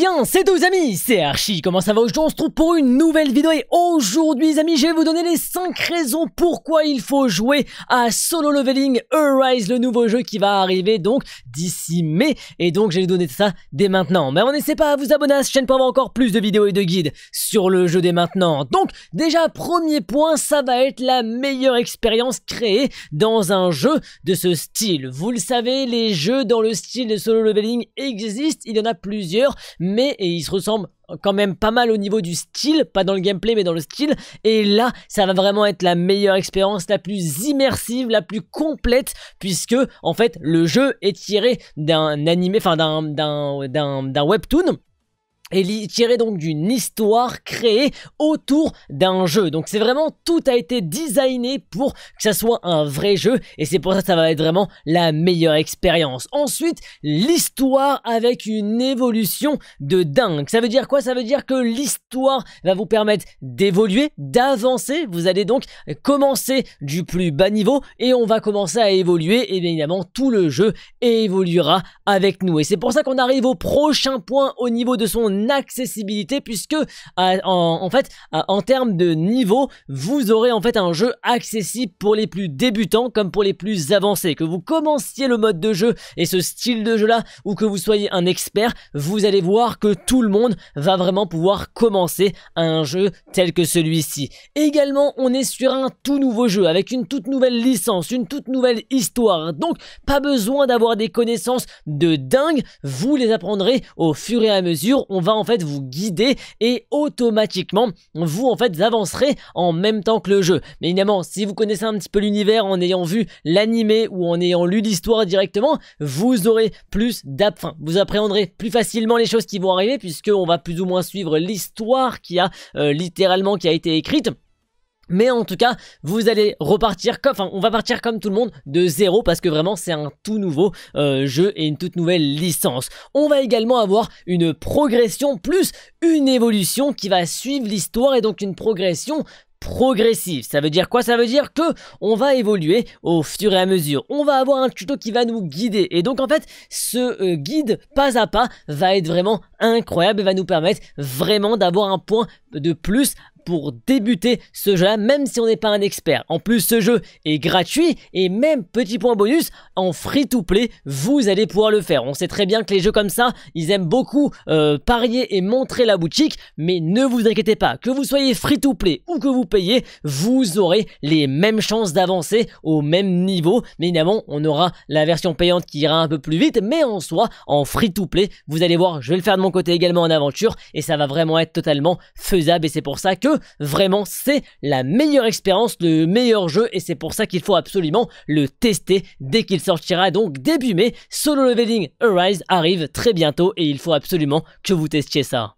Bien, c'est tous amis, c'est Archie, comment ça va aujourd'hui On se trouve pour une nouvelle vidéo et aujourd'hui les amis, je vais vous donner les 5 raisons pourquoi il faut jouer à Solo Leveling Arise, le nouveau jeu qui va arriver donc d'ici mai et donc je vais vous donner ça dès maintenant. Mais on pas à vous abonner à cette chaîne pour avoir encore plus de vidéos et de guides sur le jeu dès maintenant. Donc déjà, premier point, ça va être la meilleure expérience créée dans un jeu de ce style. Vous le savez, les jeux dans le style de Solo Leveling existent, il y en a plusieurs, mais et il se ressemble quand même pas mal au niveau du style, pas dans le gameplay mais dans le style. Et là, ça va vraiment être la meilleure expérience, la plus immersive, la plus complète, puisque en fait le jeu est tiré d'un animé, enfin d'un webtoon et tiré donc d'une histoire créée autour d'un jeu. Donc c'est vraiment tout a été designé pour que ça soit un vrai jeu et c'est pour ça que ça va être vraiment la meilleure expérience. Ensuite, l'histoire avec une évolution de dingue. Ça veut dire quoi Ça veut dire que l'histoire va vous permettre d'évoluer, d'avancer. Vous allez donc commencer du plus bas niveau et on va commencer à évoluer et évidemment tout le jeu évoluera avec nous. Et c'est pour ça qu'on arrive au prochain point au niveau de son accessibilité puisque euh, en, en fait euh, en termes de niveau vous aurez en fait un jeu accessible pour les plus débutants comme pour les plus avancés. Que vous commenciez le mode de jeu et ce style de jeu là ou que vous soyez un expert, vous allez voir que tout le monde va vraiment pouvoir commencer un jeu tel que celui-ci. Également on est sur un tout nouveau jeu avec une toute nouvelle licence, une toute nouvelle histoire. Donc pas besoin d'avoir des connaissances de dingue, vous les apprendrez au fur et à mesure. On va va en fait vous guider et automatiquement vous en fait avancerez en même temps que le jeu. Mais évidemment, si vous connaissez un petit peu l'univers en ayant vu l'animé ou en ayant lu l'histoire directement, vous aurez plus d'app, vous appréhenderez plus facilement les choses qui vont arriver puisque on va plus ou moins suivre l'histoire qui a euh, littéralement qui a été écrite. Mais en tout cas, vous allez repartir enfin, on va partir comme tout le monde de zéro parce que vraiment c'est un tout nouveau euh, jeu et une toute nouvelle licence. On va également avoir une progression plus une évolution qui va suivre l'histoire et donc une progression progressive. Ça veut dire quoi Ça veut dire que on va évoluer au fur et à mesure. On va avoir un tuto qui va nous guider. Et donc en fait, ce euh, guide pas à pas va être vraiment incroyable et va nous permettre vraiment d'avoir un point de plus pour débuter ce jeu-là, même si on n'est pas un expert. En plus, ce jeu est gratuit et même, petit point bonus, en free-to-play, vous allez pouvoir le faire. On sait très bien que les jeux comme ça, ils aiment beaucoup euh, parier et montrer la boutique, mais ne vous inquiétez pas, que vous soyez free-to-play ou que vous payez, vous aurez les mêmes chances d'avancer au même niveau. Mais évidemment, on aura la version payante qui ira un peu plus vite, mais en soi, en free-to-play, vous allez voir, je vais le faire de mon côté également en aventure, et ça va vraiment être totalement faisable, et c'est pour ça que Vraiment, c'est la meilleure expérience, le meilleur jeu et c'est pour ça qu'il faut absolument le tester dès qu'il sortira. Donc début mai, Solo Leveling Arise arrive très bientôt et il faut absolument que vous testiez ça.